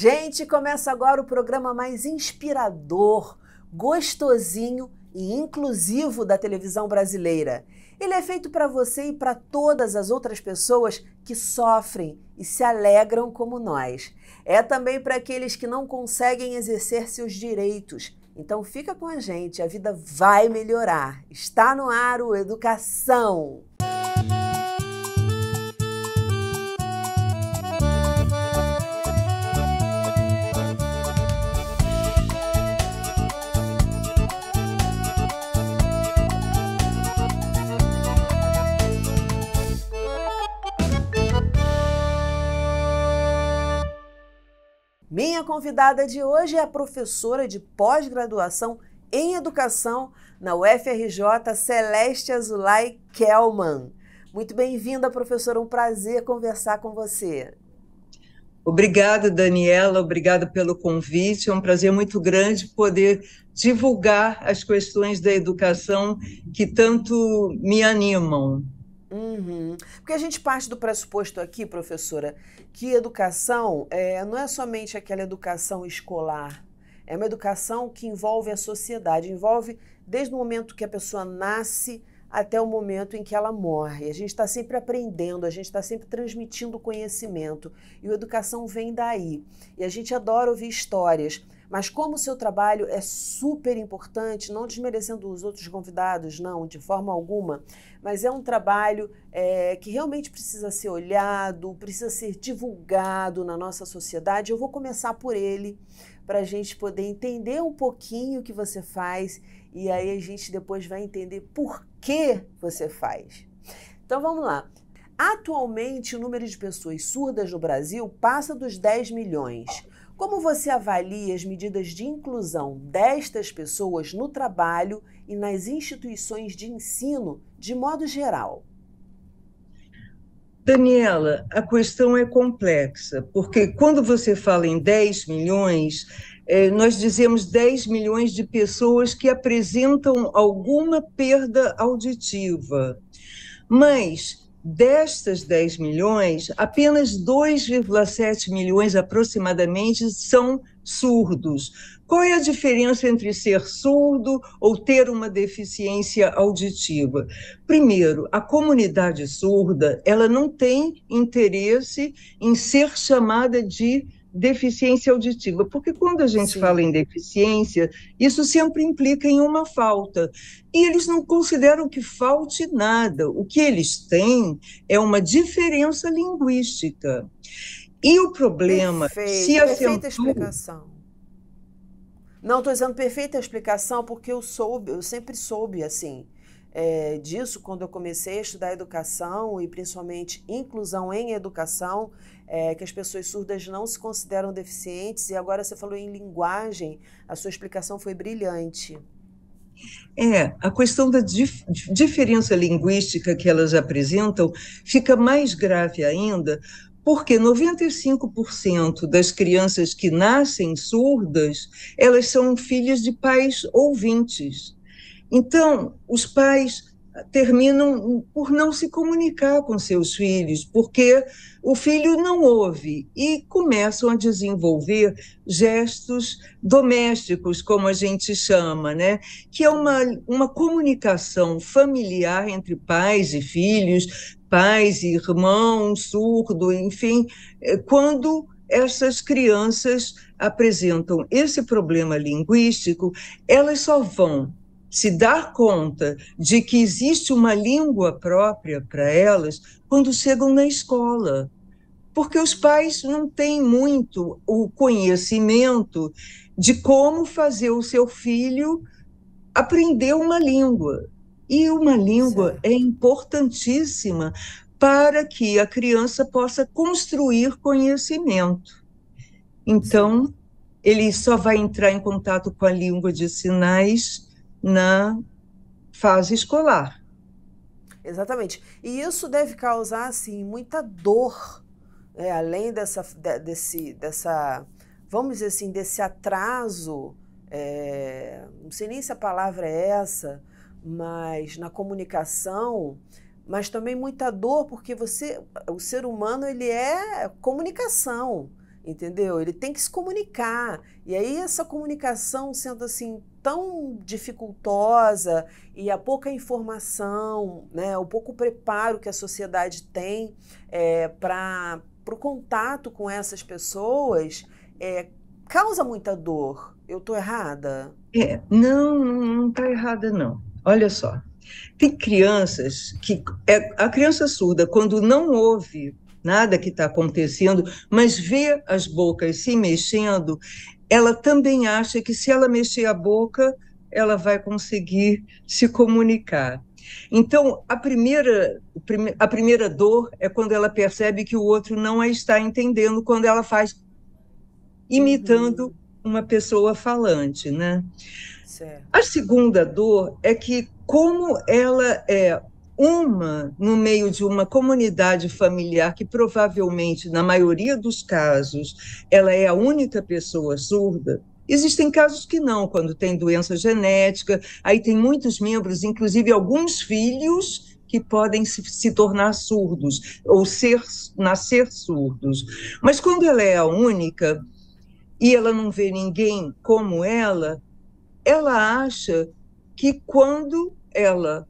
Gente, começa agora o programa mais inspirador, gostosinho e inclusivo da televisão brasileira. Ele é feito para você e para todas as outras pessoas que sofrem e se alegram como nós. É também para aqueles que não conseguem exercer seus direitos. Então fica com a gente, a vida vai melhorar. Está no ar o Educação. convidada de hoje é a professora de pós-graduação em educação na UFRJ, Celeste Azulay Kelman. Muito bem-vinda, professora. Um prazer conversar com você. Obrigada, Daniela. Obrigada pelo convite. É um prazer muito grande poder divulgar as questões da educação que tanto me animam. Uhum. Porque a gente parte do pressuposto aqui, professora, que educação é, não é somente aquela educação escolar. É uma educação que envolve a sociedade, envolve desde o momento que a pessoa nasce até o momento em que ela morre. A gente está sempre aprendendo, a gente está sempre transmitindo conhecimento. E a educação vem daí. E a gente adora ouvir histórias. Mas como o seu trabalho é super importante, não desmerecendo os outros convidados, não, de forma alguma, mas é um trabalho é, que realmente precisa ser olhado, precisa ser divulgado na nossa sociedade, eu vou começar por ele, para a gente poder entender um pouquinho o que você faz e aí a gente depois vai entender por que você faz. Então vamos lá. Atualmente, o número de pessoas surdas no Brasil passa dos 10 milhões. Como você avalia as medidas de inclusão destas pessoas no trabalho e nas instituições de ensino de modo geral? Daniela, a questão é complexa, porque quando você fala em 10 milhões, eh, nós dizemos 10 milhões de pessoas que apresentam alguma perda auditiva. Mas Destas 10 milhões, apenas 2,7 milhões aproximadamente são surdos. Qual é a diferença entre ser surdo ou ter uma deficiência auditiva? Primeiro, a comunidade surda, ela não tem interesse em ser chamada de deficiência auditiva, porque quando a gente Sim. fala em deficiência, isso sempre implica em uma falta. E eles não consideram que falte nada. O que eles têm é uma diferença linguística. E o problema Perfeito, se acentua... Perfeita explicação. Não, estou dizendo perfeita explicação porque eu soube, eu sempre soube assim é, disso quando eu comecei a estudar educação e principalmente inclusão em educação, é, que as pessoas surdas não se consideram deficientes, e agora você falou em linguagem, a sua explicação foi brilhante. É, a questão da dif diferença linguística que elas apresentam fica mais grave ainda, porque 95% das crianças que nascem surdas, elas são filhas de pais ouvintes. Então, os pais terminam por não se comunicar com seus filhos, porque o filho não ouve e começam a desenvolver gestos domésticos, como a gente chama, né? que é uma, uma comunicação familiar entre pais e filhos, pais e irmãos, surdo, enfim, eh, quando essas crianças apresentam esse problema linguístico, elas só vão se dar conta de que existe uma língua própria para elas quando chegam na escola, porque os pais não têm muito o conhecimento de como fazer o seu filho aprender uma língua. E uma língua certo. é importantíssima para que a criança possa construir conhecimento. Então, ele só vai entrar em contato com a língua de sinais na fase escolar. Exatamente. E isso deve causar assim muita dor, né? além dessa, de, desse, dessa, vamos dizer assim, desse atraso. É, não sei nem se a palavra é essa, mas na comunicação, mas também muita dor porque você, o ser humano ele é comunicação, entendeu? Ele tem que se comunicar e aí essa comunicação sendo assim tão dificultosa e a pouca informação, né, o pouco preparo que a sociedade tem é, para o contato com essas pessoas, é, causa muita dor. Eu estou errada? É, não, não está errada, não. Olha só, tem crianças que. É, a criança surda, quando não ouve nada que está acontecendo, mas vê as bocas se mexendo, ela também acha que se ela mexer a boca, ela vai conseguir se comunicar. Então, a primeira, a primeira dor é quando ela percebe que o outro não a está entendendo, quando ela faz imitando uhum. uma pessoa falante, né? Certo. A segunda dor é que como ela é uma no meio de uma comunidade familiar que provavelmente, na maioria dos casos, ela é a única pessoa surda, Existem casos que não, quando tem doença genética, aí tem muitos membros, inclusive alguns filhos, que podem se, se, tornar surdos ou ser, nascer surdos. Mas quando ela é a única e ela não vê ninguém como ela, ela acha que quando ela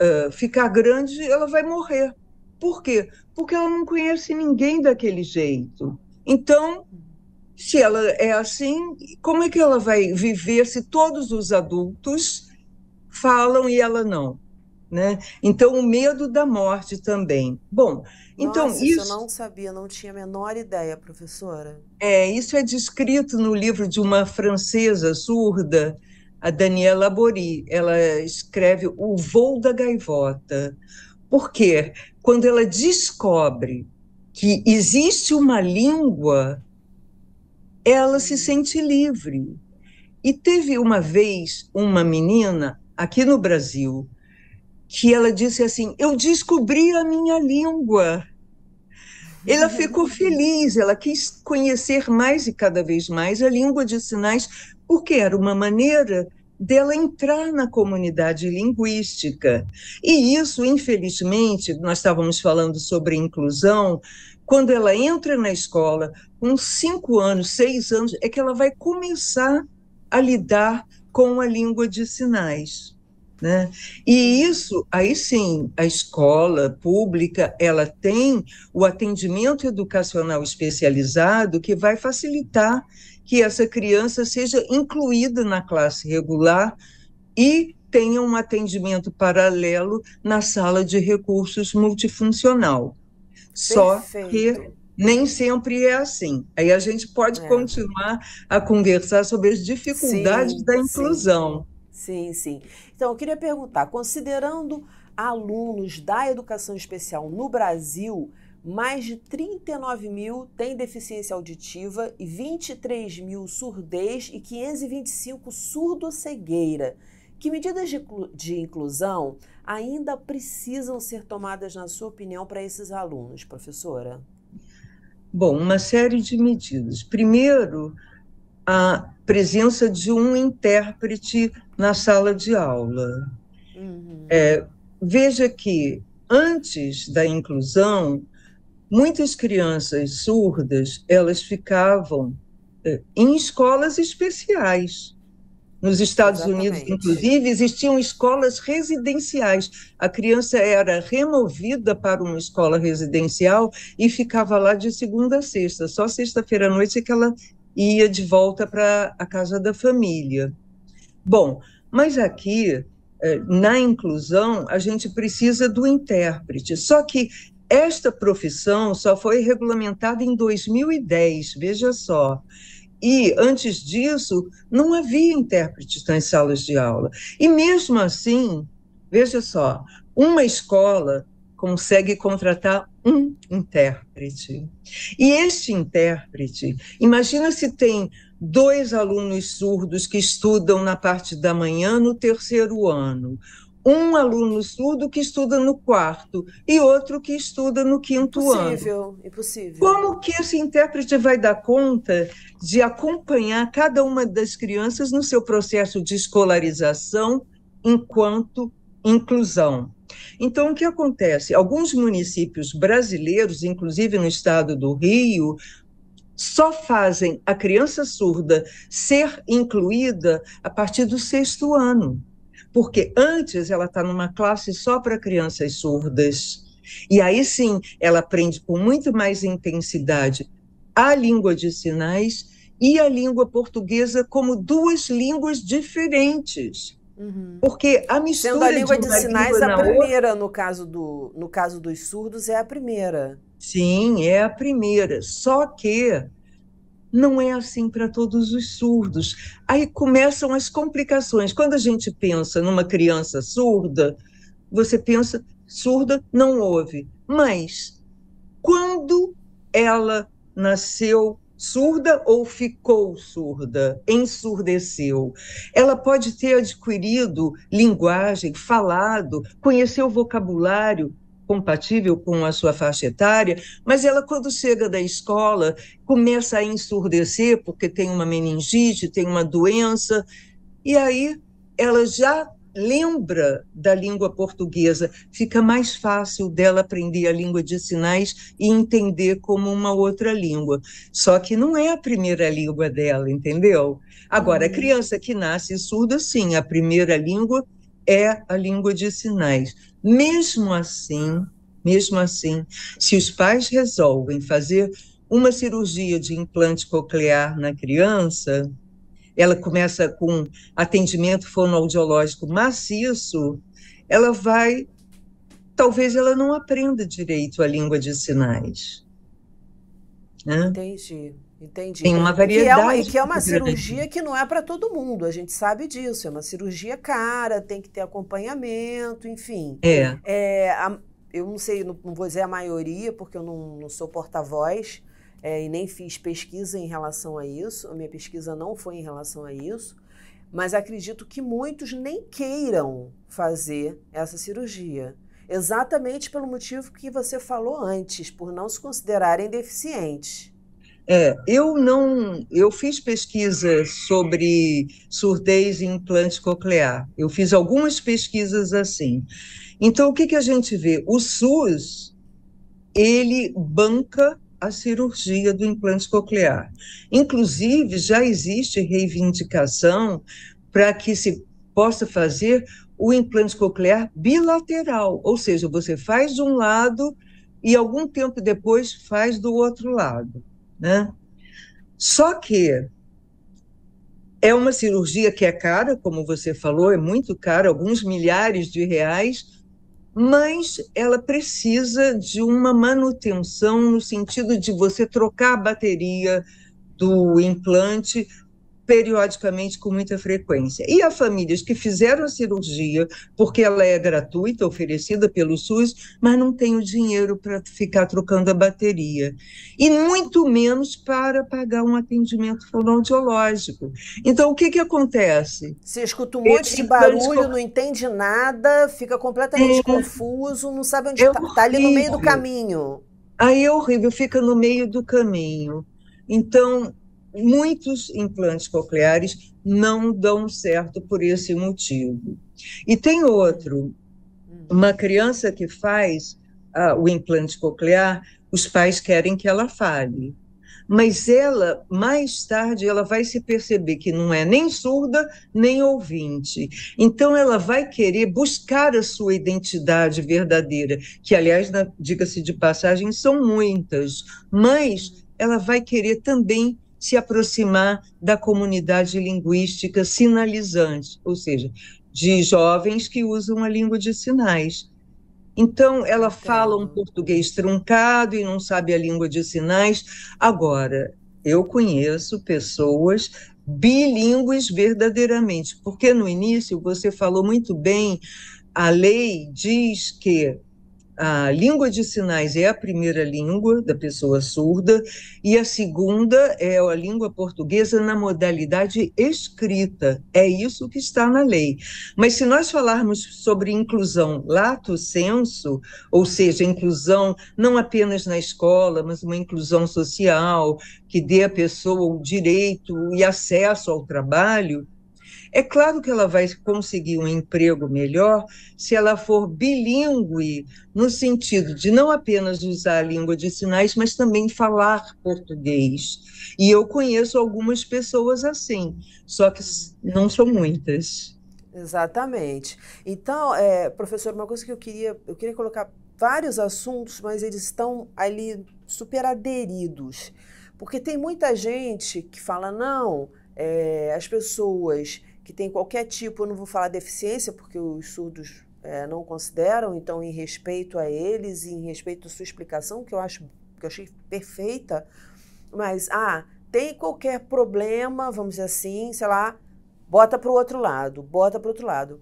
uh, ficar grande, ela vai morrer. Por quê? Porque ela não conhece ninguém daquele jeito. Então, se ela é assim, como é que ela vai viver se todos os adultos falam e ela não? Né? Então, o medo da morte também. Bom, então isso. Eu não sabia, não tinha a menor ideia, professora. É, isso é descrito no livro de uma francesa surda a Daniela Bori, ela escreve O Voo da Gaivota. Porque quando ela descobre que existe uma língua, ela se sente livre. E teve uma vez uma menina aqui no Brasil que ela disse assim: Eu descobri a minha língua. Ela ficou feliz, ela quis conhecer mais e cada vez mais a língua de sinais, porque era uma maneira dela entrar na comunidade linguística. E isso, infelizmente, nós estávamos falando sobre inclusão, quando ela entra na escola, com cinco anos, seis anos, é que ela vai começar a lidar com a língua de sinais. Né? E isso, aí sim, a escola pública ela tem o atendimento educacional especializado que vai facilitar que essa criança seja incluída na classe regular e tenha um atendimento paralelo na sala de recursos multifuncional. Perfeito. Só que nem sempre é assim. Aí a gente pode é. continuar a conversar sobre as dificuldades sim, da inclusão. Sim, sim. Então, eu queria perguntar: considerando alunos da educação especial no Brasil, mais de 39 mil têm deficiência auditiva e 23 mil surdez e 525 surdo-cegueira. Que medidas de, inclusão ainda precisam ser tomadas, na sua opinião, para esses alunos, professora? Bom, uma série de medidas. Primeiro, a presença de um intérprete na sala de aula. Uhum. É, veja que antes da inclusão, muitas crianças surdas elas ficavam eh, em escolas especiais. Nos Estados Exatamente. Unidos, inclusive, existiam escolas residenciais. A criança era removida para uma escola residencial e ficava lá de segunda a sexta. Só sexta-feira à noite é que ela ia de volta para a casa da família. Bom, mas aqui eh, na inclusão, a gente precisa do intérprete. Só que esta profissão só foi regulamentada em 2010, veja só. E, antes disso, não havia intérpretes nas salas de aula. E, mesmo assim, veja só, uma escola consegue contratar um intérprete. E este intérprete, imagina se tem dois alunos surdos que estudam na parte da manhã no terceiro ano, um aluno surdo que estuda no quarto e outro que estuda no quinto impossível, ano. Impossível. Como que esse intérprete vai dar conta de acompanhar cada uma das crianças no seu processo de escolarização enquanto inclusão? Então, o que acontece? Alguns municípios brasileiros, inclusive no estado do Rio, só fazem a criança surda ser incluída a partir do sexto ano porque antes ela está numa classe só para crianças surdas. E aí sim, ela aprende com muito mais intensidade a língua de sinais e a língua portuguesa como duas línguas diferentes. Uhum. Porque a mistura Sendo a língua de, de sinais a primeira outra... no caso do no caso dos surdos é a primeira. Sim, é a primeira. Só que não é assim para todos os surdos. Aí começam as complicações. Quando a gente pensa numa criança surda, você pensa, surda não ouve. Mas quando ela nasceu surda ou ficou surda, ensurdeceu. Ela pode ter adquirido linguagem, falado, conheceu vocabulário, compatível com a sua faixa etária, mas ela, quando chega da escola, começa a ensurdecer porque tem uma meningite, tem uma doença, e aí ela já lembra da língua portuguesa, fica mais fácil dela aprender a língua de sinais e entender como uma outra língua. Só que não é a primeira língua dela, entendeu? Agora, a uhum. criança que nasce surda, sim, a primeira língua é a língua de sinais. Mesmo assim, mesmo assim, se os pais resolvem fazer uma cirurgia de implante coclear na criança, ela começa com atendimento fonoaudiológico maciço, ela vai talvez ela não aprenda direito a língua de sinais. Né? Entendi. Entendi. Tem uma é variedade. E que é uma, que é uma cirurgia que não é para todo mundo, a gente sabe disso. É uma cirurgia cara, tem que ter acompanhamento, enfim. É. é a, eu não sei, não, não, vou dizer a maioria, porque eu não, não sou porta-voz é, e nem fiz pesquisa em relação a isso. A minha pesquisa não foi em relação a isso. Mas acredito que muitos nem queiram fazer essa cirurgia. Exatamente pelo motivo que você falou antes, por não se considerarem deficientes. É, eu não, eu fiz pesquisas sobre surdez e implante coclear. Eu fiz algumas pesquisas assim. Então o que, que a gente vê? O SUS ele banca a cirurgia do implante coclear. Inclusive já existe reivindicação para que se possa fazer o implante coclear bilateral, ou seja, você faz de um lado e algum tempo depois faz do outro lado. Né? Só que é uma cirurgia que é cara, como você falou, é muito cara, alguns milhares de reais, mas ela precisa de uma manutenção no sentido de você trocar a bateria do implante periodicamente com muita frequência. E há famílias que fizeram a cirurgia, porque ela é gratuita, oferecida pelo SUS, mas não tem o dinheiro para ficar trocando a bateria. E muito menos para pagar um atendimento fonoaudiológico. Então, o que, que acontece? Você escuta um monte de barulho, não entende nada, fica completamente é, confuso, não sabe onde está. É está tá ali no meio do caminho. Aí é horrível, fica no meio do caminho. Então, muitos implantes cocleares não dão certo por esse motivo. E tem outro, uma criança que faz ah, o implante coclear, os pais querem que ela fale. Mas ela, mais tarde, ela vai se perceber que não é nem surda, nem ouvinte. Então, ela vai querer buscar a sua identidade verdadeira, que, aliás, diga-se de passagem, são muitas, mas ela vai querer também se aproximar da comunidade linguística sinalizante, ou seja, de jovens que usam a língua de sinais. Então, ela fala um português truncado e não sabe a língua de sinais. Agora, eu conheço pessoas bilíngues verdadeiramente, porque no início você falou muito bem, a lei diz que a língua de sinais é a primeira língua da pessoa surda e a segunda é a língua portuguesa na modalidade escrita. É isso que está na lei. Mas se nós falarmos sobre inclusão lato senso, ou seja, inclusão não apenas na escola, mas uma inclusão social que dê à pessoa o direito e acesso ao trabalho, é claro que ela vai conseguir um emprego melhor se ela for bilíngue, no sentido de não apenas usar a língua de sinais, mas também falar português. E eu conheço algumas pessoas assim, só que não são muitas. Exatamente. Então, é, professor, uma coisa que eu queria, eu queria colocar vários assuntos, mas eles estão ali super aderidos. Porque tem muita gente que fala, não, é, as pessoas que tem qualquer tipo, eu não vou falar deficiência, porque os surdos é, não consideram, então, em respeito a eles e em respeito à sua explicação, que eu acho que eu achei perfeita, mas, ah, tem qualquer problema, vamos dizer assim, sei lá, bota para o outro lado, bota para o outro lado.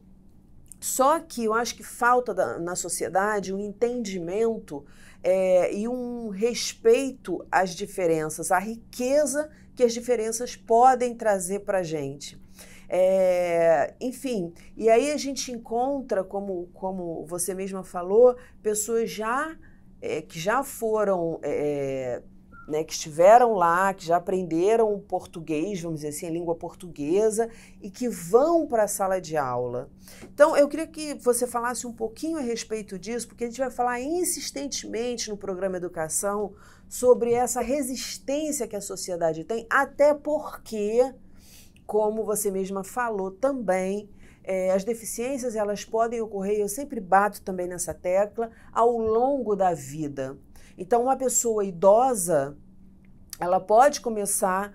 Só que eu acho que falta da, na sociedade um entendimento é, e um respeito às diferenças, à riqueza que as diferenças podem trazer para a gente. É, enfim, e aí a gente encontra, como, como você mesma falou, pessoas já é, que já foram. É, né, que estiveram lá, que já aprenderam o português, vamos dizer assim, a língua portuguesa, e que vão para a sala de aula. Então, eu queria que você falasse um pouquinho a respeito disso, porque a gente vai falar insistentemente no programa Educação sobre essa resistência que a sociedade tem, até porque como você mesma falou também, é, as deficiências elas podem ocorrer, eu sempre bato também nessa tecla, ao longo da vida. Então, uma pessoa idosa, ela pode começar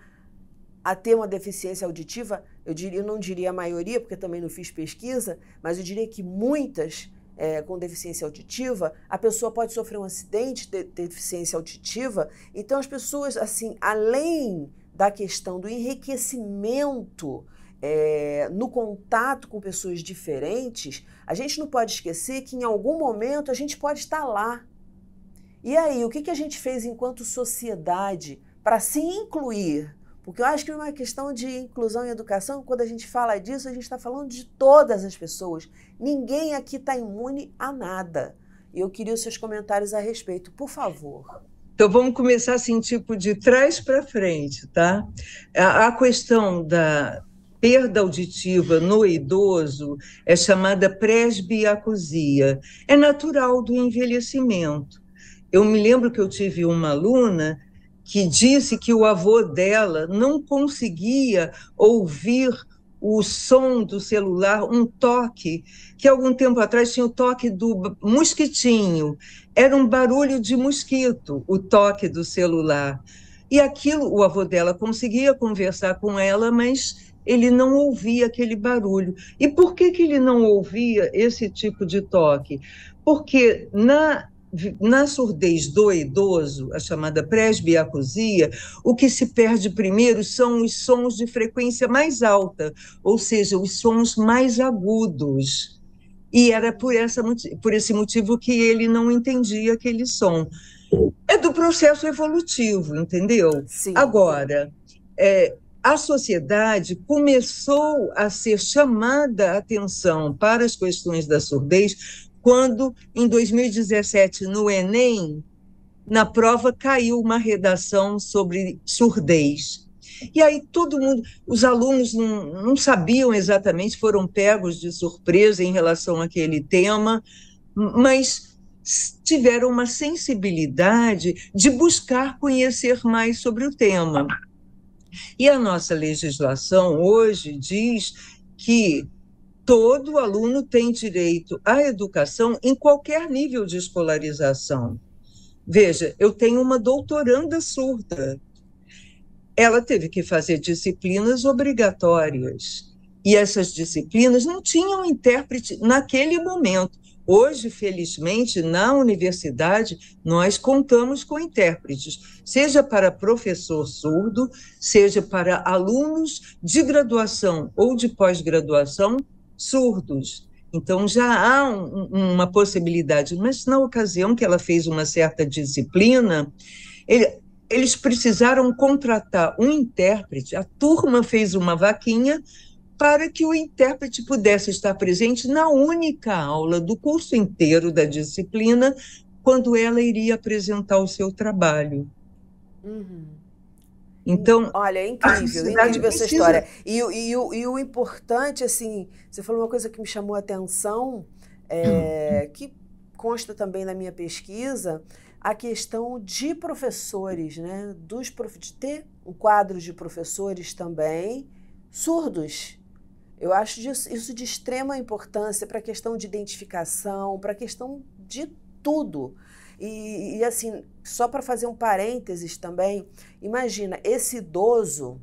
a ter uma deficiência auditiva, eu, diria, eu não diria a maioria, porque também não fiz pesquisa, mas eu diria que muitas é, com deficiência auditiva, a pessoa pode sofrer um acidente de deficiência auditiva. Então, as pessoas, assim, além da questão do enriquecimento é, no contato com pessoas diferentes, a gente não pode esquecer que em algum momento a gente pode estar lá. E aí, o que, que a gente fez enquanto sociedade para se incluir? Porque eu acho que é uma questão de inclusão e educação, quando a gente fala disso, a gente está falando de todas as pessoas. Ninguém aqui está imune a nada. E eu queria os seus comentários a respeito, por favor. Então vamos começar assim, tipo de trás para frente, tá? A, a questão da, perda auditiva no idoso é chamada presbiacusia. É natural do envelhecimento. Eu me lembro que eu tive uma aluna que disse que o avô dela não conseguia ouvir o som do celular, um toque, que algum tempo atrás tinha o toque do mosquitinho, era um barulho de mosquito, o toque do celular. E aquilo, o avô dela conseguia conversar com ela, mas ele não ouvia aquele barulho. E por que, que ele não ouvia esse tipo de toque? Porque na, na surdez do idoso, a chamada presbiacusia, o que se perde primeiro são os sons de frequência mais alta, ou seja, os sons mais agudos. E era por, essa, por esse motivo que ele não entendia aquele som. É do processo evolutivo, entendeu? Sim. Agora, é, a sociedade começou a ser chamada a atenção para as questões da surdez quando, em 2017, no Enem, na prova caiu uma redação sobre surdez. E aí todo mundo, os alunos não, não sabiam exatamente, foram pegos de surpresa em relação àquele tema, mas tiveram uma sensibilidade de buscar conhecer mais sobre o tema. E a nossa legislação hoje diz que todo aluno tem direito à educação em qualquer nível de escolarização. Veja, eu tenho uma doutoranda surda ela teve que fazer disciplinas obrigatórias. E essas disciplinas não tinham intérprete naquele momento. Hoje, felizmente, na universidade, nós contamos com intérpretes, seja para professor surdo, seja para alunos de graduação ou de pós-graduação surdos. Então, já há um, uma possibilidade, mas na ocasião que ela fez uma certa disciplina, ele, eles precisaram contratar um intérprete, a turma fez uma vaquinha para que o intérprete pudesse estar presente na única aula do curso inteiro da disciplina, quando ela iria apresentar o seu trabalho. Uhum. Então, olha, é incrível, incrível essa história. E, e, e, o, e o importante, assim, você falou uma coisa que me chamou a atenção, é, uhum. que consta também na minha pesquisa, a questão de professores, né? Dos prof... de ter um quadro de professores também surdos. Eu acho isso de extrema importância para a questão de identificação, para a questão de tudo. E, e assim, só para fazer um parênteses também, imagina esse idoso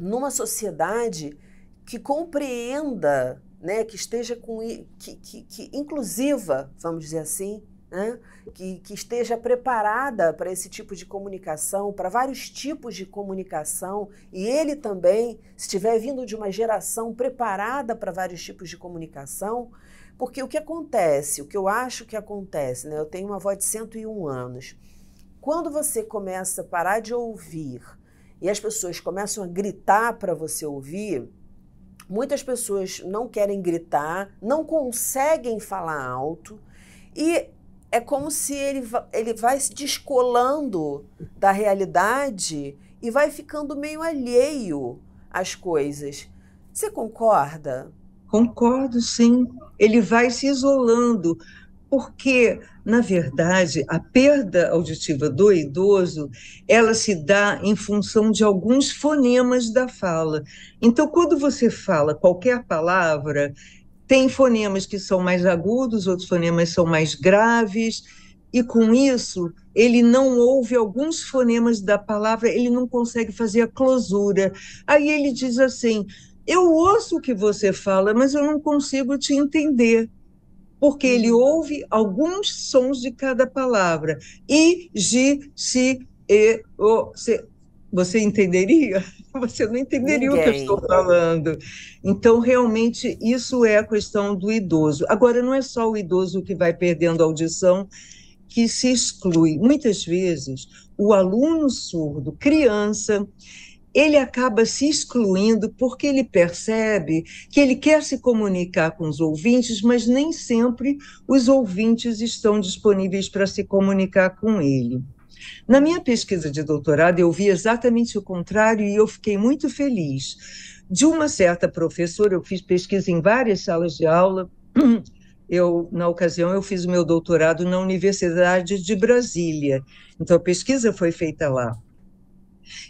numa sociedade que compreenda, né, que esteja com que, que, que inclusiva, vamos dizer assim, né? que, que esteja preparada para esse tipo de comunicação, para vários tipos de comunicação, e ele também, se estiver vindo de uma geração preparada para vários tipos de comunicação, porque o que acontece, o que eu acho que acontece, né? eu tenho uma avó de 101 anos, quando você começa a parar de ouvir e as pessoas começam a gritar para você ouvir, Muitas pessoas não querem gritar, não conseguem falar alto e é como se ele, ele vai se descolando da realidade e vai ficando meio alheio às coisas. Você concorda? Concordo, sim. Ele vai se isolando, porque, na verdade, a perda auditiva do idoso, ela se dá em função de alguns fonemas da fala. Então, quando você fala qualquer palavra, tem fonemas que são mais agudos, outros fonemas são mais graves, e com isso ele não ouve alguns fonemas da palavra, ele não consegue fazer a closura. Aí ele diz assim: Eu ouço o que você fala, mas eu não consigo te entender porque ele uhum. ouve alguns sons de cada palavra. I, G, C, E, O, C você entenderia? Você não entenderia Ninguém. o que eu estou falando. Então, realmente, isso é a questão do idoso. Agora, não é só o idoso que vai perdendo audição que se exclui. Muitas vezes, o aluno surdo, criança, ele acaba se excluindo porque ele percebe que ele quer se comunicar com os ouvintes, mas nem sempre os ouvintes estão disponíveis para se comunicar com ele. Na minha pesquisa de doutorado, eu vi exatamente o contrário e eu fiquei muito feliz. De uma certa professora, eu fiz pesquisa em várias salas de aula. Eu, na ocasião, eu fiz o meu doutorado na Universidade de Brasília. Então, a pesquisa foi feita lá.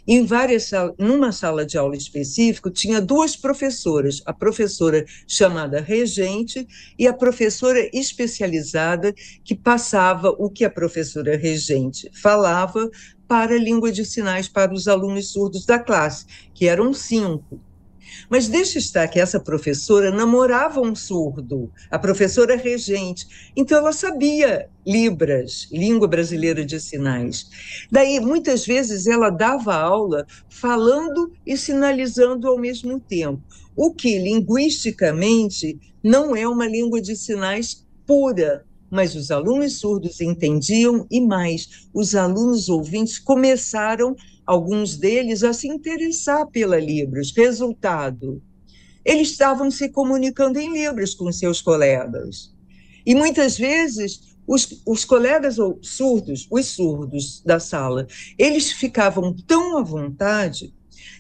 Em várias, numa sala de aula específico, tinha duas professoras, a professora chamada regente e a professora especializada que passava o que a professora regente falava para a língua de sinais para os alunos surdos da classe, que eram cinco. Mas deixa estar que essa professora namorava um surdo, a professora regente. Então ela sabia Libras, língua brasileira de sinais. Daí, muitas vezes, ela dava aula falando e sinalizando ao mesmo tempo, o que linguisticamente não é uma língua de sinais pura, mas os alunos surdos entendiam e mais, os alunos ouvintes começaram, alguns deles, a se interessar pela Libras. Resultado, eles estavam se comunicando em Libras com seus colegas. E muitas vezes os, os colegas surdos, os surdos da sala, eles ficavam tão à vontade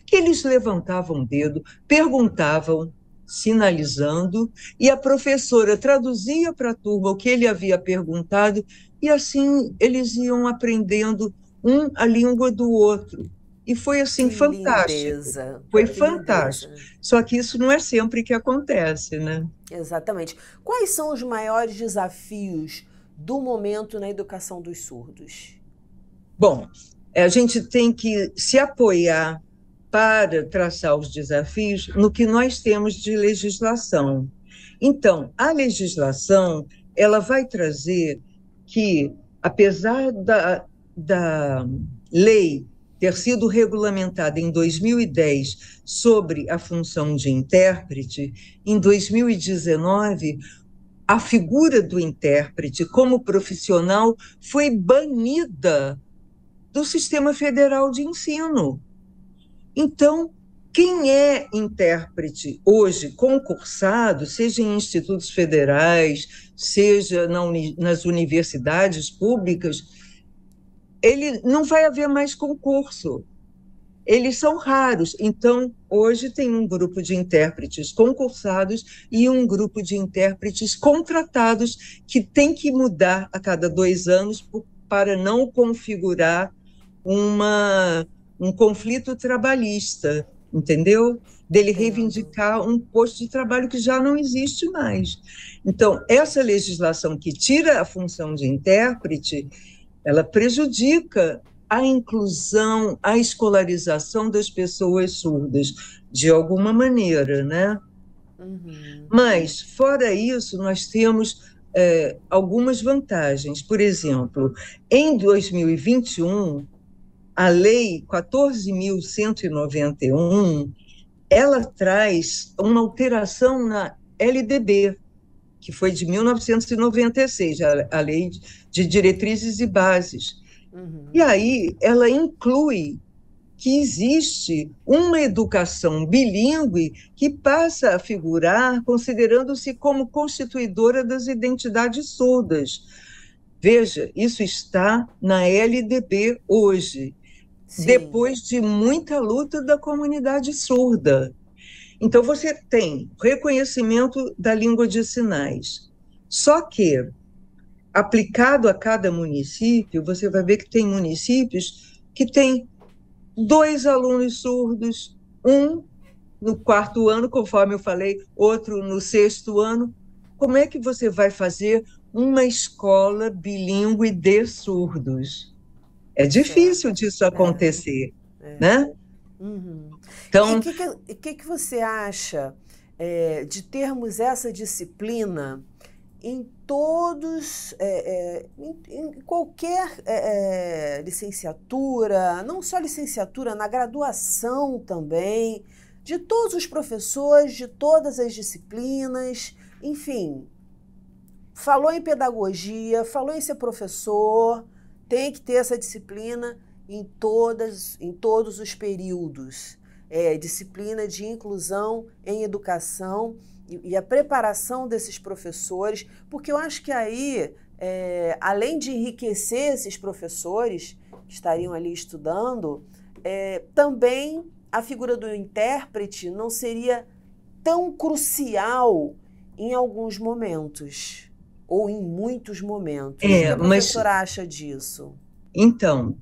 que eles levantavam o dedo, perguntavam sinalizando, e a professora traduzia para a turma o que ele havia perguntado, e assim eles iam aprendendo um a língua do outro. E foi assim que fantástico. Lindeza, foi fantástico. Lindeza. Só que isso não é sempre que acontece, né? Exatamente. Quais são os maiores desafios do momento na educação dos surdos? Bom, a gente tem que se apoiar para traçar os desafios no que nós temos de legislação. Então, a legislação ela vai trazer que, apesar da, da lei ter sido regulamentada em 2010 sobre a função de intérprete, em 2019 a figura do intérprete como profissional foi banida do sistema federal de ensino. Então, quem é intérprete hoje concursado, seja em institutos federais, seja na uni nas universidades públicas, ele não vai haver mais concurso. Eles são raros. Então, hoje tem um grupo de intérpretes concursados e um grupo de intérpretes contratados que tem que mudar a cada dois anos para não configurar uma um conflito trabalhista, entendeu? Dele reivindicar um posto de trabalho que já não existe mais. Então, essa legislação que tira a função de intérprete, ela prejudica a inclusão, a escolarização das pessoas surdas, de alguma maneira, né? Uhum. Mas, fora isso, nós temos é, algumas vantagens. Por exemplo, em 2021, a lei 14.191 ela traz uma alteração na LDB, que foi de 1996, a, a Lei de Diretrizes e Bases. Uhum. E aí ela inclui que existe uma educação bilíngue que passa a figurar considerando-se como constituidora das identidades surdas. Veja, isso está na LDB hoje. Sim. depois de muita luta da comunidade surda. Então, você tem reconhecimento da língua de sinais. Só que, aplicado a cada município, você vai ver que tem municípios que têm dois alunos surdos, um no quarto ano, conforme eu falei, outro no sexto ano. Como é que você vai fazer uma escola bilíngue de surdos? É difícil disso é. acontecer, é. né? Uhum. Então, o que que, que, que, você acha é, de termos essa disciplina em todos, é, é, em, em, qualquer é, licenciatura, não só licenciatura, na graduação também, de todos os professores, de todas as disciplinas, enfim. Falou em pedagogia, falou em ser professor, tem que ter essa disciplina em, todas, em todos os períodos. É, disciplina de inclusão em educação e, e, a preparação desses professores, porque eu acho que aí, é, além de enriquecer esses professores que estariam ali estudando, é, também a figura do intérprete não seria tão crucial em alguns momentos. Ou em muitos momentos. É, o que a professora mas, acha disso? Então,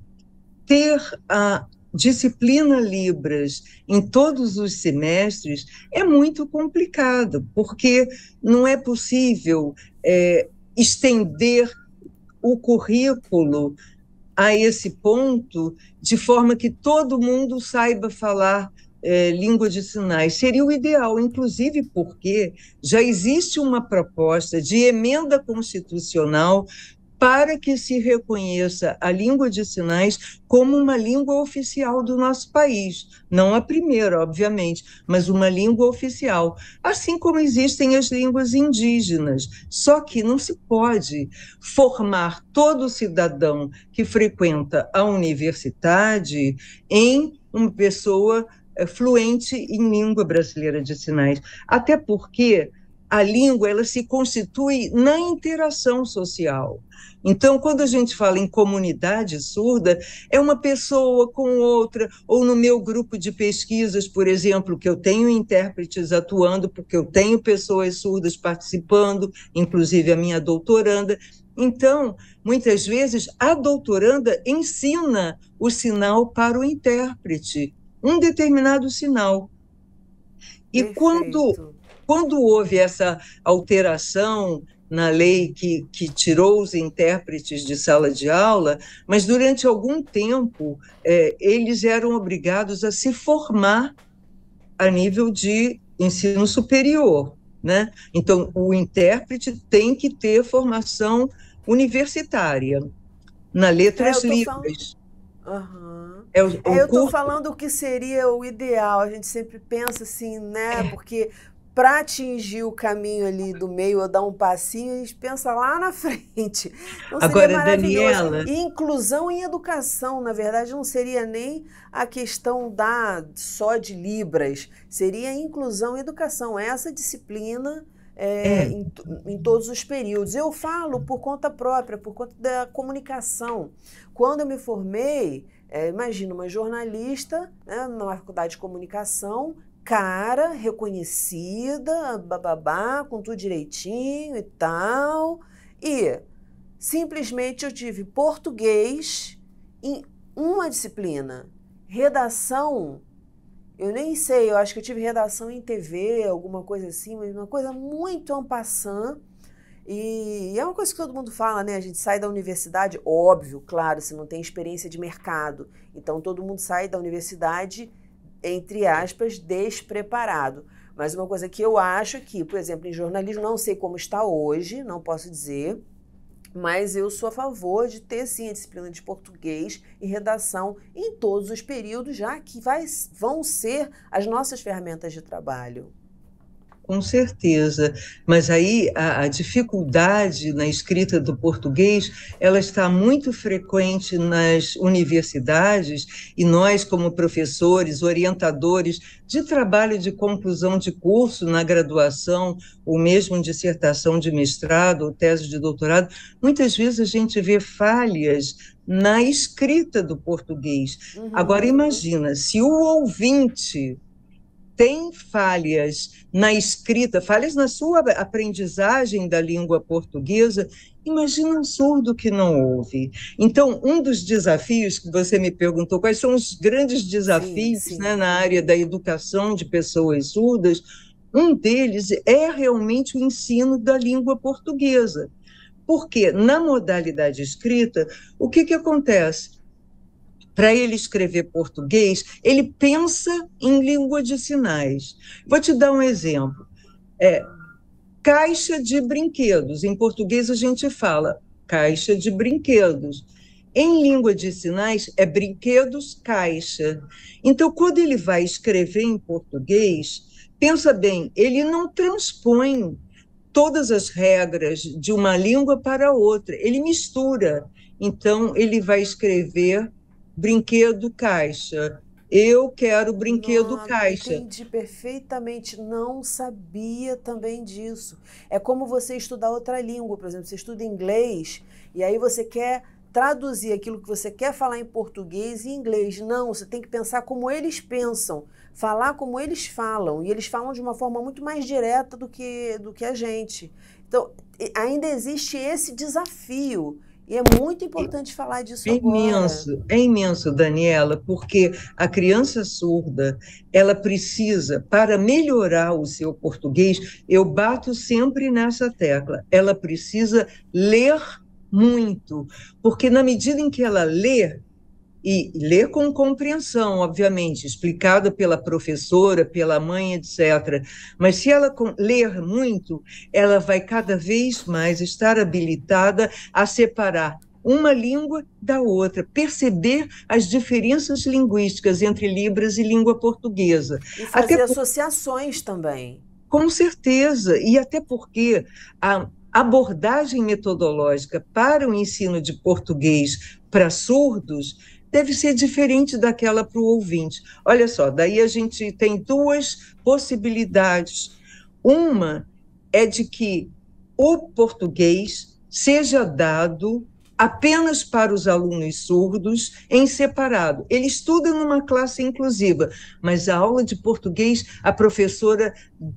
ter a ah, disciplina Libras em todos os semestres é muito complicado, porque não é possível é, estender o currículo a esse ponto de forma que todo mundo saiba falar é, língua de sinais seria o ideal, inclusive porque já existe uma proposta de emenda constitucional para que se reconheça a língua de sinais como uma língua oficial do nosso país. Não a primeira, obviamente, mas uma língua oficial. Assim como existem as línguas indígenas. Só que não se pode formar todo cidadão que frequenta a universidade em uma pessoa eh, fluente em língua brasileira de sinais. Até porque a língua ela se constitui na interação social. Então, quando a gente fala em comunidade surda, é uma pessoa com outra, ou no meu grupo de pesquisas, por exemplo, que eu tenho intérpretes atuando, porque eu tenho pessoas surdas participando, inclusive a minha doutoranda. Então, muitas vezes, a doutoranda ensina o sinal para o intérprete um determinado sinal. E quando, quando houve essa alteração na lei que, que tirou os intérpretes de sala de aula, mas durante algum tempo é, eles eram obrigados a se formar a nível de ensino superior. Né? Então, o intérprete tem que ter formação universitária, na é, letras é, livres. Falando... Uhum. É o, é, eu estou falando o que seria o ideal. A gente sempre pensa assim, né? É. Porque para atingir o caminho ali do meio ou dar um passinho, a gente pensa lá na frente. Então, Agora, Daniela. E inclusão em educação, na verdade, não seria nem a questão da só de libras, seria inclusão em educação, essa disciplina. É, é. Em, em, todos os períodos. Eu falo por conta própria, por conta da comunicação. Quando eu me formei, é, imagina uma jornalista né, numa faculdade de comunicação, cara, reconhecida, bababá, com tudo direitinho e tal. E simplesmente eu tive português em uma disciplina. Redação, eu nem sei, eu acho que eu tive redação em TV, alguma coisa assim, mas uma coisa muito ampassante e é uma coisa que todo mundo fala, né? A gente sai da universidade, óbvio, claro, se não tem experiência de mercado. Então todo mundo sai da universidade, entre aspas, despreparado. Mas uma coisa que eu acho é que, por exemplo, em jornalismo, não sei como está hoje, não posso dizer, mas eu sou a favor de ter sim a disciplina de português e redação em todos os períodos, já que vai, vão ser as nossas ferramentas de trabalho com certeza. Mas aí a, a, dificuldade na escrita do português, ela está muito frequente nas universidades e nós, como professores, orientadores de trabalho de conclusão de curso na graduação, ou mesmo dissertação de mestrado ou tese de doutorado, muitas vezes a gente vê falhas na escrita do português. Uhum. Agora imagina, se o ouvinte tem falhas na escrita, falhas na sua aprendizagem da língua portuguesa, imagina um surdo que não ouve. Então, um dos desafios que você me perguntou, quais são os grandes desafios sim, sim. Né, na área da educação de pessoas surdas, um deles é realmente o ensino da língua portuguesa. Porque na modalidade escrita, o que, que acontece? para ele escrever português, ele pensa em língua de sinais. Vou te dar um exemplo. É, caixa de brinquedos. Em português a gente fala caixa de brinquedos. Em língua de sinais é brinquedos caixa. Então, quando ele vai escrever em português, pensa bem, ele não transpõe todas as regras de uma língua para outra, ele mistura. Então, ele vai escrever brinquedo caixa. Eu quero brinquedo Não, caixa. Entendi perfeitamente. Não sabia também disso. É como você estudar outra língua, por exemplo, você estuda inglês e aí você quer traduzir aquilo que você quer falar em português e inglês. Não, você tem que pensar como eles pensam, falar como eles falam. E eles falam de uma forma muito mais direta do que, do que a gente. Então, ainda existe esse desafio e é muito importante é, falar disso é agora. Imenso, é imenso, Daniela, porque a criança surda, ela precisa, para melhorar o seu português, eu bato sempre nessa tecla, ela precisa ler muito, porque na medida em que ela lê, e ler com compreensão, obviamente, explicada pela professora, pela mãe, etc. Mas se ela ler muito, ela vai cada vez mais estar habilitada a separar uma língua da outra, perceber as diferenças linguísticas entre Libras e língua portuguesa. E fazer até associações também. Com certeza, e até porque a abordagem metodológica para o ensino de português para surdos deve ser diferente daquela para o ouvinte. Olha só, daí a gente tem duas possibilidades. Uma é de que o português seja dado apenas para os alunos surdos, em separado. Ele estuda numa classe inclusiva, mas a aula de português, a professora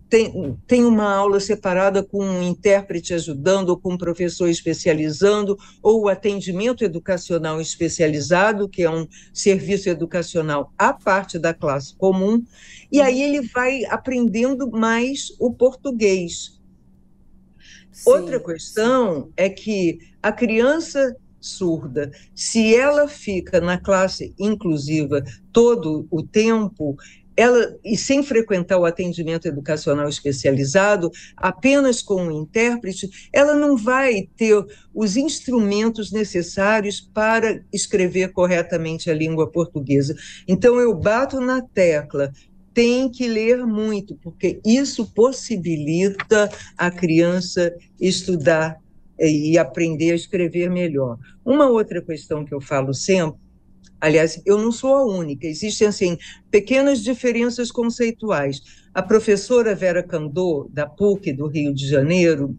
tem, tem uma aula separada com um intérprete ajudando, ou com um professor especializando, ou o atendimento educacional especializado, que é um serviço educacional à parte da classe comum, e aí ele vai aprendendo mais o português. Sim. Outra questão é que a criança surda, se ela fica na classe inclusiva todo o tempo, ela e sem frequentar o atendimento educacional especializado, apenas com o intérprete, ela não vai ter os instrumentos necessários para escrever corretamente a língua portuguesa. Então eu bato na tecla tem que ler muito, porque isso possibilita a criança estudar e aprender a escrever melhor. Uma outra questão que eu falo sempre, aliás, eu não sou a única, existem assim pequenas diferenças conceituais. A professora Vera Candô, da PUC do Rio de Janeiro,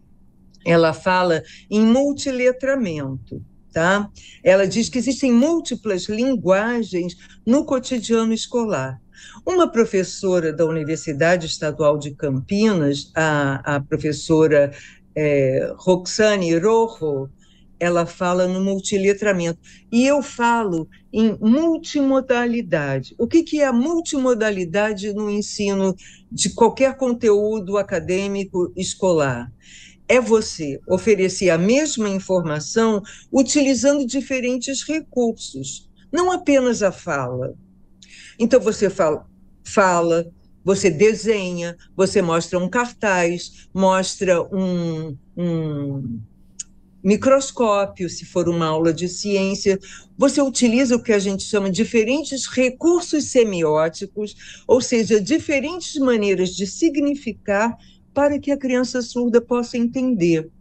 ela fala em multiletramento. Tá? Ela diz que existem múltiplas linguagens no cotidiano escolar. Uma professora da Universidade Estadual de Campinas, a, a professora é, Roxane Rojo, ela fala no multiletramento. E eu falo em multimodalidade. O que, que é a multimodalidade no ensino de qualquer conteúdo acadêmico escolar? É você oferecer a mesma informação utilizando diferentes recursos, não apenas a fala. Então, você fala, fala você desenha, você mostra um cartaz, mostra um, um microscópio, se for uma aula de ciência, você utiliza o que a gente chama diferentes recursos semióticos, ou seja, diferentes maneiras de significar para que a criança surda possa entender.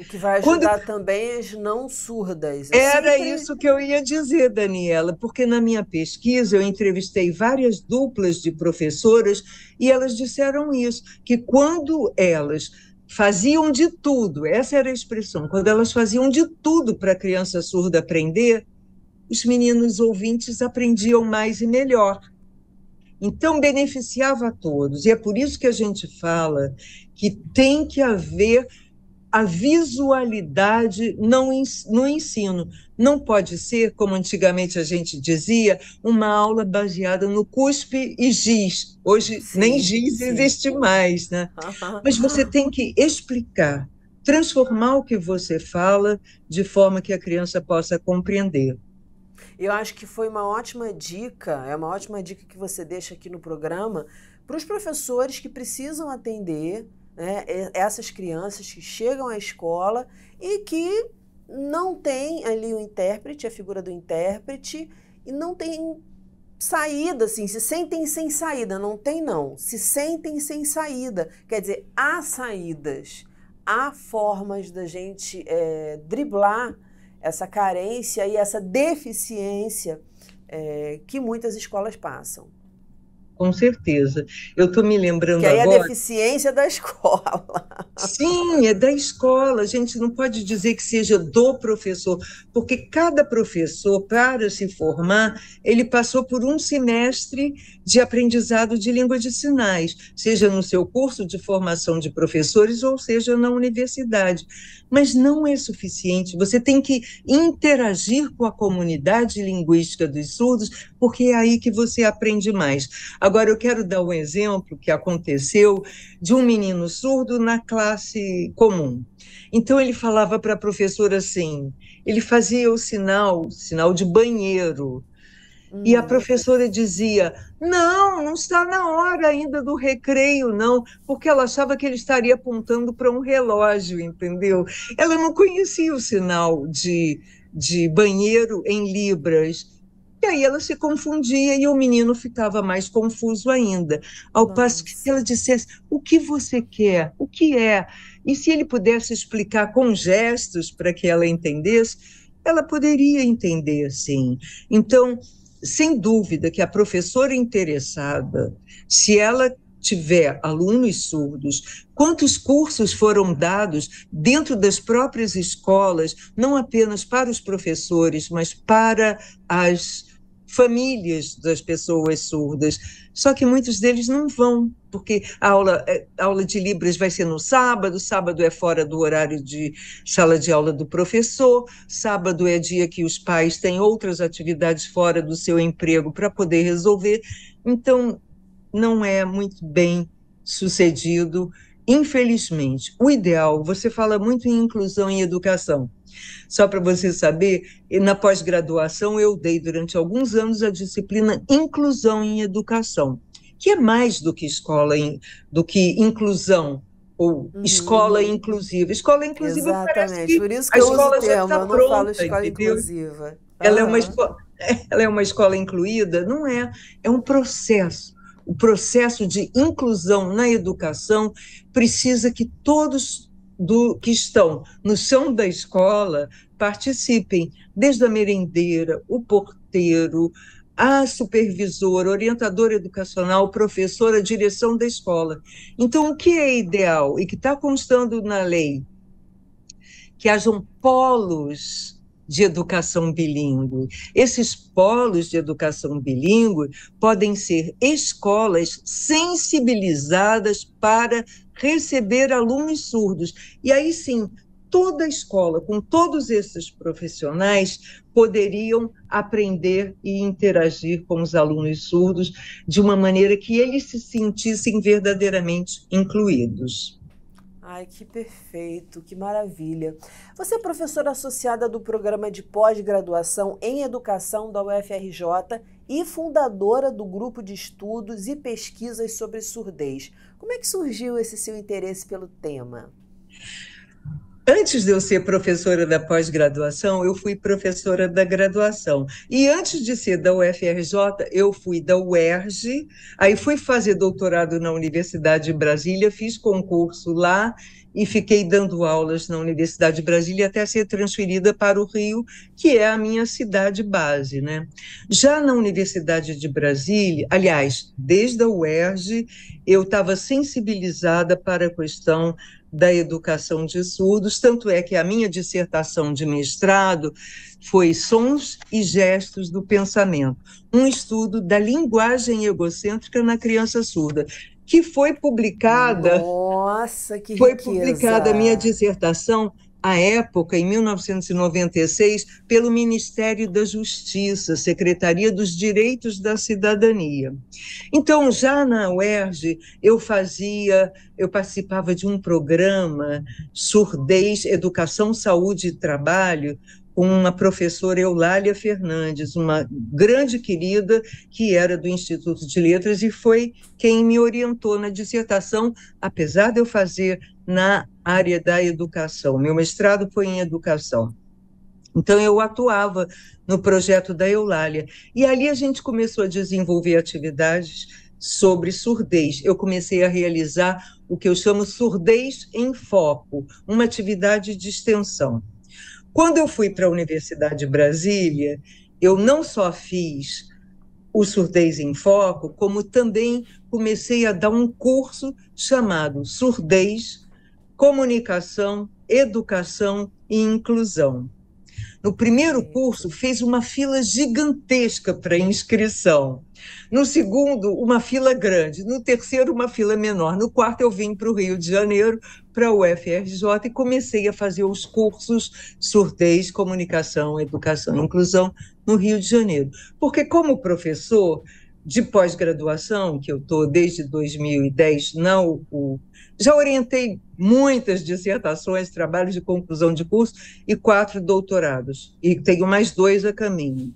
O que vai ajudar Quando... também é as não surdas. É era sempre... isso que eu ia dizer, Daniela, porque na minha pesquisa eu entrevistei várias duplas de professoras e elas disseram isso, que quando elas faziam de tudo, essa era a expressão, quando elas faziam de tudo para a criança surda aprender, os meninos ouvintes aprendiam mais e melhor. Então, beneficiava a todos. E é por isso que a gente fala que tem que haver a visualidade no ensino. Não pode ser, como antigamente a gente dizia, uma aula baseada no cuspe e giz. Hoje sim, nem giz sim. existe mais, né? Mas você tem que explicar, transformar o que você fala de forma que a criança possa compreender. Eu acho que foi uma ótima dica, é uma ótima dica que você deixa aqui no programa para os professores que precisam atender né, é, essas crianças que chegam à escola e que não tem ali o intérprete, a figura do intérprete, e não tem saída, assim, se sentem sem saída, não tem não, se sentem sem saída, quer dizer, há saídas, há formas da gente é, driblar essa carência e essa deficiência é, que muitas escolas passam com certeza. Eu estou me lembrando agora. que aí agora. É a deficiência da escola. Sim, é da escola. A gente não pode dizer que seja do professor, porque cada professor, para se formar, ele passou por um semestre de aprendizado de língua de sinais, seja no seu curso de formação de professores ou seja na universidade mas não é suficiente. Você tem que interagir com a comunidade linguística dos surdos, porque é aí que você aprende mais. Agora, eu quero dar um exemplo que aconteceu de um menino surdo na classe comum. Então, ele falava para a professora assim: ele fazia o sinal, sinal de banheiro. E a uhum. professora dizia: não, não está na hora ainda do recreio, não, porque ela achava que ele estaria apontando para um relógio, entendeu? Ela não conhecia o sinal de, de banheiro em Libras. E aí ela se confundia e o menino ficava mais confuso ainda. Ao Nossa. passo que se ela dissesse o que você quer, o que é, e se ele pudesse explicar com gestos para que ela entendesse, ela poderia entender, sim. Então, sem dúvida que a professora interessada, se ela tiver alunos surdos, quantos cursos foram dados dentro das próprias escolas, não apenas para os professores, mas para as famílias das pessoas surdas. Só que muitos deles não vão, porque a aula, eh, a aula de Libras vai ser no sábado, sábado é fora do horário de sala de aula do professor, sábado é dia que os pais têm outras atividades fora do seu emprego para poder resolver. Então, não é muito bem sucedido Infelizmente, o ideal, você fala muito em inclusão em educação. Só para você saber, na pós-graduação eu dei durante alguns anos a disciplina Inclusão em Educação, que é mais do que escola, do que inclusão ou uhum. escola inclusiva. Escola inclusiva Exatamente. parece que, Por isso que a escola já está pronta, escola entendeu? Inclusiva. Uhum. Ela, é uma escola, ela é uma escola incluída? Não é, é um processo o processo de inclusão na educação precisa que todos do, que estão no chão da escola participem, desde a merendeira, o porteiro, a supervisora, orientadora educacional, professora, direção da escola. Então, o que é ideal e que está constando na lei? Que hajam polos de educação bilíngue. Esses polos de educação bilíngue podem ser escolas sensibilizadas para receber alunos surdos. E aí sim, toda a escola, com todos esses profissionais, poderiam aprender e interagir com os alunos surdos de uma maneira que eles se sentissem verdadeiramente incluídos. Ai, que perfeito, que maravilha. Você é professora associada do programa de pós-graduação em educação da UFRJ e fundadora do grupo de estudos e pesquisas sobre surdez. Como é que surgiu esse seu interesse pelo tema? Antes de eu ser professora da pós-graduação, eu fui professora da graduação. E antes de ser da UFRJ, eu fui da UERJ, aí fui fazer doutorado na Universidade de Brasília, fiz concurso lá e fiquei dando aulas na Universidade de Brasília até ser transferida para o Rio, que é a minha cidade base, né? Já na Universidade de Brasília, aliás, desde a UERJ, eu estava sensibilizada para a questão da educação de surdos, tanto é que a minha dissertação de mestrado foi Sons e Gestos do Pensamento, um estudo da linguagem egocêntrica na criança surda, que foi publicada. Nossa, que riqueza. Foi publicada a minha dissertação à época, em 1996, pelo Ministério da Justiça, Secretaria dos Direitos da Cidadania. Então, já na UERJ, eu fazia, eu participava de um programa Surdez, Educação, Saúde e Trabalho, com a professora Eulália Fernandes, uma grande querida que era do Instituto de Letras e foi quem me orientou na dissertação, apesar de eu fazer na área da educação. Meu mestrado foi em educação. Então, eu atuava no projeto da Eulália. E ali a gente começou a desenvolver atividades sobre surdez. Eu comecei a realizar o que eu chamo surdez em foco, uma atividade de extensão. Quando eu fui para a Universidade de Brasília, eu não só fiz o Surdez em Foco, como também comecei a dar um curso chamado Surdez, Comunicação, Educação e Inclusão. No primeiro curso, fez uma fila gigantesca para inscrição. No segundo, uma fila grande. No terceiro, uma fila menor. No quarto, eu vim para o Rio de Janeiro, para o UFRJ, e comecei a fazer os cursos surdez, comunicação, educação e inclusão no Rio de Janeiro. Porque, como professor de pós-graduação, que eu estou desde 2010 já orientei muitas dissertações, trabalhos de conclusão de curso e quatro doutorados. E tenho mais dois a caminho.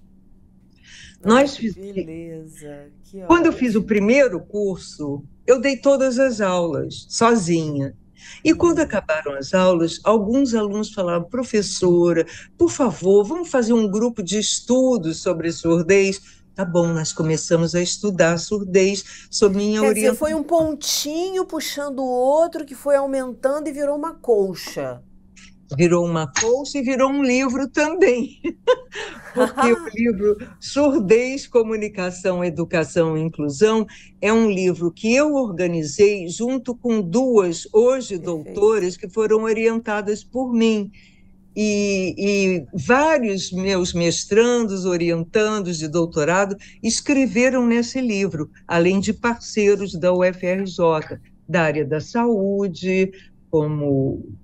Nós fizemos. Beleza. Quando eu fiz o primeiro curso, eu dei todas as aulas sozinha. E quando hum. acabaram as aulas, alguns alunos falaram: professora, por favor, vamos fazer um grupo de estudos sobre surdez. Tá bom, nós começamos a estudar surdez sob minha Quer orientação. Dizer, foi um pontinho puxando o outro que foi aumentando e virou uma colcha virou uma bolsa e virou um livro também. Porque o livro Surdez, Comunicação, Educação e Inclusão é um livro que eu organizei junto com duas, hoje, doutoras, que foram orientadas por mim. E, e, vários meus mestrandos, orientandos de doutorado, escreveram nesse livro, além de parceiros da UFRJ, da área da saúde, como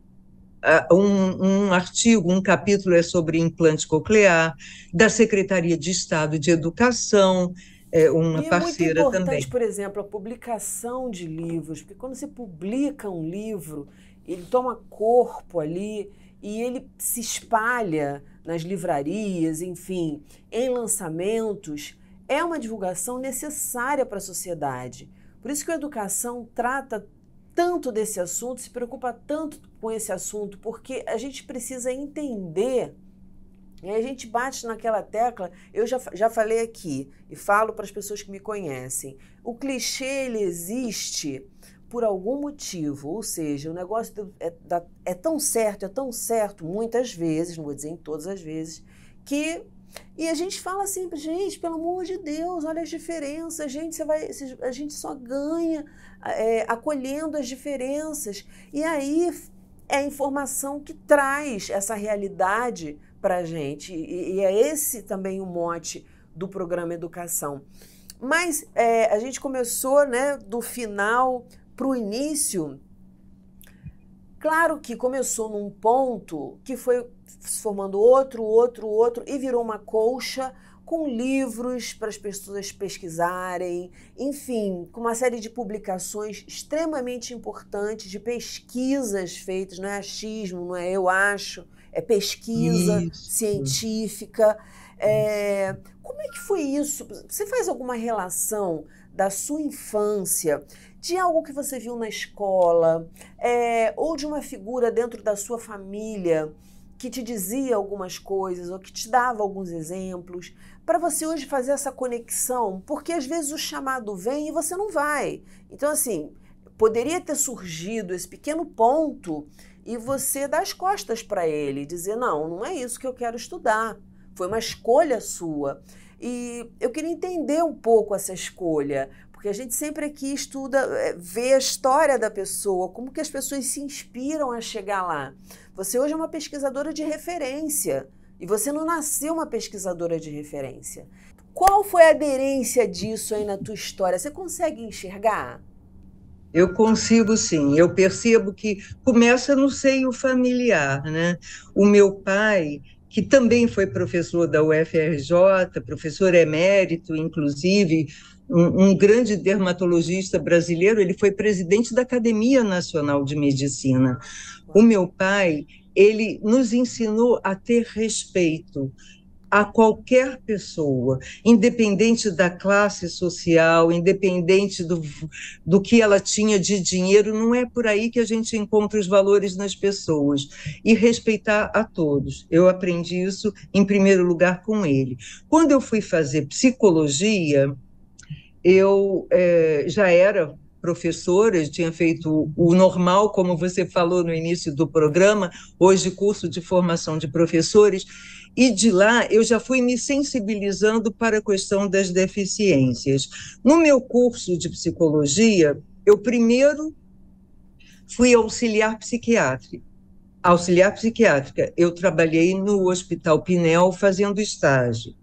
ah, um, um artigo, um capítulo é sobre implante coclear, da Secretaria de Estado de Educação, é uma e parceira é muito importante, também. por exemplo, a publicação de livros, porque quando você publica um livro, ele toma corpo ali e ele se espalha nas livrarias, enfim, em lançamentos, é uma divulgação necessária para a sociedade. Por isso que a educação trata tanto desse assunto, se preocupa tanto com esse assunto, porque a gente precisa entender. E a gente bate naquela tecla, eu já, já falei aqui e falo para as pessoas que me conhecem. O clichê ele existe por algum motivo, ou seja, o negócio é, é tão certo, é tão certo, muitas vezes, não vou dizer em todas as vezes, que. E a gente fala sempre, gente, pelo amor de Deus, olha as diferenças, gente, você vai, a gente só ganha é, acolhendo as diferenças. E aí é a informação que traz essa realidade para a gente. E, e, é esse também o mote do programa Educação. Mas é, a gente começou né, do final para o início. Claro que começou num ponto que foi se formando outro, outro, outro, e virou uma colcha com livros para as pessoas pesquisarem, enfim, com uma série de publicações extremamente importantes, de pesquisas feitas, não é achismo, não é eu acho, é pesquisa isso. científica. É, como é que foi isso? Você faz alguma relação da sua infância, de algo que você viu na escola, é, ou de uma figura dentro da sua família? que te dizia algumas coisas ou que te dava alguns exemplos para você hoje fazer essa conexão, porque às vezes o chamado vem e você não vai. Então, assim, poderia ter surgido esse pequeno ponto e você dar as costas para ele, dizer: não, não é isso que eu quero estudar. Foi uma escolha sua. E eu queria entender um pouco essa escolha, porque a gente sempre aqui estuda, é, vê a história da pessoa, como que as pessoas se inspiram a chegar lá. Você hoje é uma pesquisadora de referência. E você não nasceu uma pesquisadora de referência. Qual foi a aderência disso aí na tua história? Você consegue enxergar? Eu consigo sim, eu percebo que começa no seio familiar, né? O meu pai, que também foi professor da UFRJ, professor emérito, inclusive, um, um grande dermatologista brasileiro, ele foi presidente da Academia Nacional de Medicina. O meu pai, ele nos ensinou a ter respeito a qualquer pessoa, independente da classe social, independente do, do que ela tinha de dinheiro, não é por aí que a gente encontra os valores nas pessoas. E respeitar a todos. Eu aprendi isso, em primeiro lugar, com ele. Quando eu fui fazer psicologia, eu é, já era professora, tinha feito o normal, como você falou no início do programa, hoje curso de formação de professores, e de lá eu já fui me sensibilizando para a questão das deficiências. No meu curso de psicologia, eu primeiro fui auxiliar psiquiátrica. Auxiliar psiquiátrica, eu trabalhei no Hospital Pinel fazendo estágio.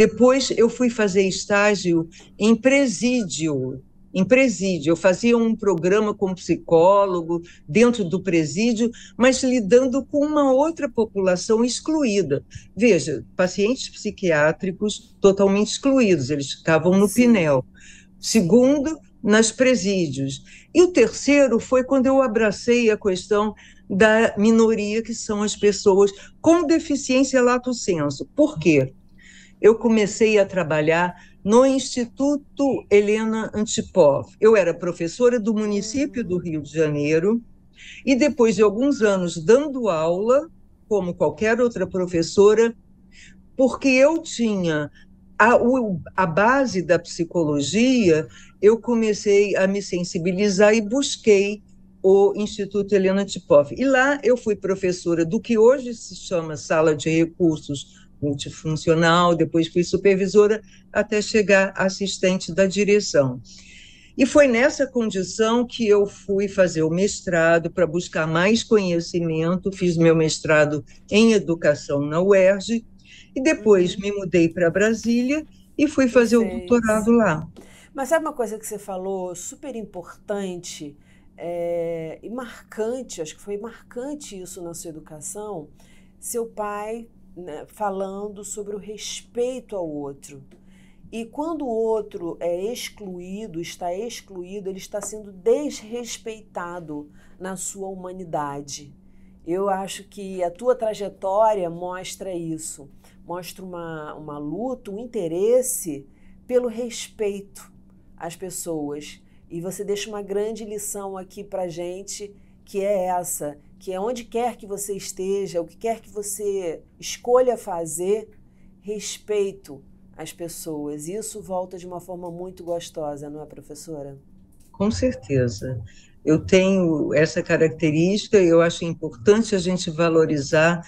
Depois eu fui fazer estágio em presídio, em presídio. Eu fazia um programa como psicólogo dentro do presídio, mas lidando com uma outra população excluída. Veja, pacientes psiquiátricos totalmente excluídos, eles ficavam no Sim. Pinel. Segundo, nas presídios. E o terceiro foi quando eu abracei a questão da minoria, que são as pessoas com deficiência lato senso. Por quê? eu comecei a trabalhar no Instituto Helena Antipov. Eu era professora do município do Rio de Janeiro e depois de alguns anos dando aula, como qualquer outra professora, porque eu tinha a, a base da psicologia, eu comecei a me sensibilizar e busquei o Instituto Helena Tipoff. E lá eu fui professora do que hoje se chama Sala de Recursos multifuncional, depois fui supervisora, até chegar assistente da direção. E foi nessa condição que eu fui fazer o mestrado para buscar mais conhecimento. Fiz meu mestrado em educação na UERJ e depois uhum. me mudei para Brasília e fui fazer Perfeito. o doutorado lá. Mas sabe uma coisa que você falou super importante é, e marcante, acho que foi marcante isso na sua educação? Seu pai né, falando sobre o respeito ao outro. E quando o outro é excluído, está excluído, ele está sendo desrespeitado na sua humanidade. Eu acho que a tua trajetória mostra isso, mostra uma, uma luta, um interesse pelo respeito às pessoas. E você deixa uma grande lição aqui para a gente que é essa, que é onde quer que você esteja, o que quer que você escolha fazer, respeito às pessoas. Isso volta de uma forma muito gostosa, não é, professora? Com certeza. Eu tenho essa característica e eu acho importante a gente valorizar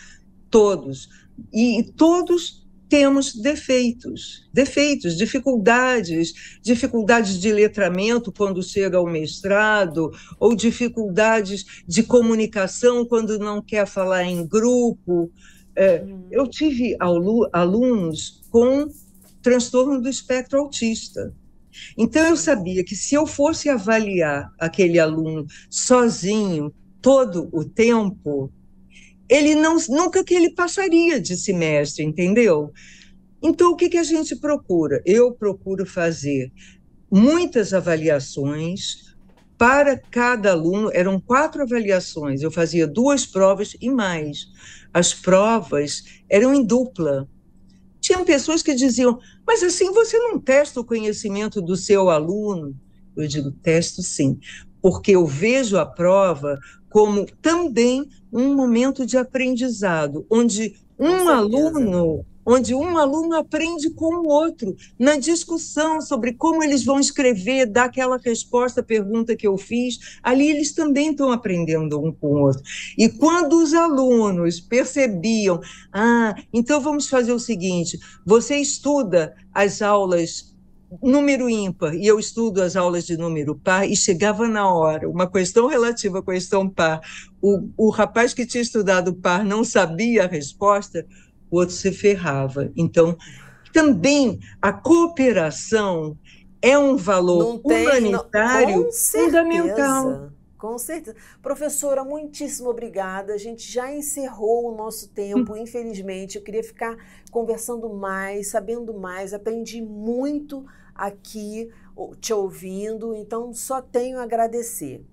todos. E todos temos defeitos, defeitos, dificuldades, dificuldades de letramento quando chega ao mestrado, ou dificuldades de comunicação quando não quer falar em grupo. É, uhum. eu tive alunos com transtorno do espectro autista. Então eu uhum. sabia que se eu fosse avaliar aquele aluno sozinho todo o tempo, ele não, nunca que ele passaria de semestre, entendeu? Então, o que, que a gente procura? Eu procuro fazer muitas avaliações para cada aluno, eram quatro avaliações, eu fazia duas provas e mais. As provas eram em dupla. Tinham pessoas que diziam, mas assim você não testa o conhecimento do seu aluno? Eu digo, testo sim, porque eu vejo a prova como também um momento de aprendizado, onde um aluno onde um aluno aprende com o outro, na discussão sobre como eles vão escrever, dar aquela resposta à pergunta que eu fiz, ali eles também estão aprendendo um com o outro. E quando os alunos percebiam, ah, então vamos fazer o seguinte, você estuda as aulas número ímpar, e eu estudo as aulas de número par, e chegava na hora, uma questão relativa à questão par, o, o rapaz que tinha estudado par não sabia a resposta, o outro se ferrava. Então, também a cooperação é um valor tem, humanitário não, fundamental. Com certeza. Professora, muitíssimo obrigada. A gente já encerrou o nosso tempo, infelizmente. Eu queria ficar conversando mais, sabendo mais. Aprendi muito aqui te ouvindo, então só tenho a agradecer.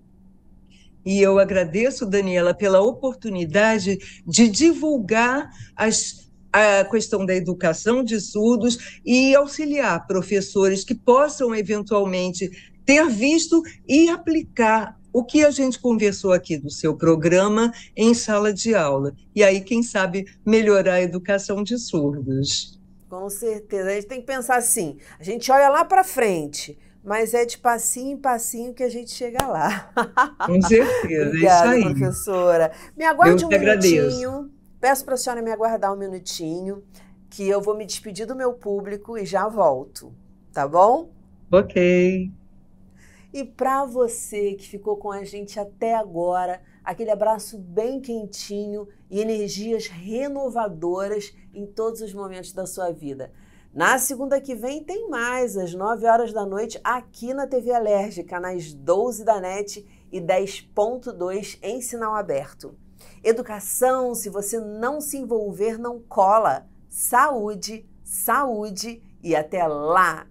E eu agradeço, Daniela, pela oportunidade de divulgar as, a questão da educação de surdos e auxiliar professores que possam eventualmente ter visto e aplicar o que a gente conversou aqui do seu programa em sala de aula. E aí, quem sabe, melhorar a educação de surdos. Com certeza. A gente tem que pensar assim: a gente olha lá para frente, mas é de passinho em passinho que a gente chega lá. Com certeza, Obrigada, é isso aí. professora. Me aguarde um minutinho. Peço para a senhora me aguardar um minutinho, que eu vou me despedir do meu público e já volto. Tá bom? Ok. E para você que ficou com a gente até agora, aquele abraço bem quentinho e energias renovadoras em todos os momentos da sua vida. Na segunda que vem tem mais, às 9 horas da noite, aqui na TV Alérgica canais 12 da NET e 10.2 em sinal aberto. Educação, se você não se envolver, não cola. Saúde, saúde e até lá!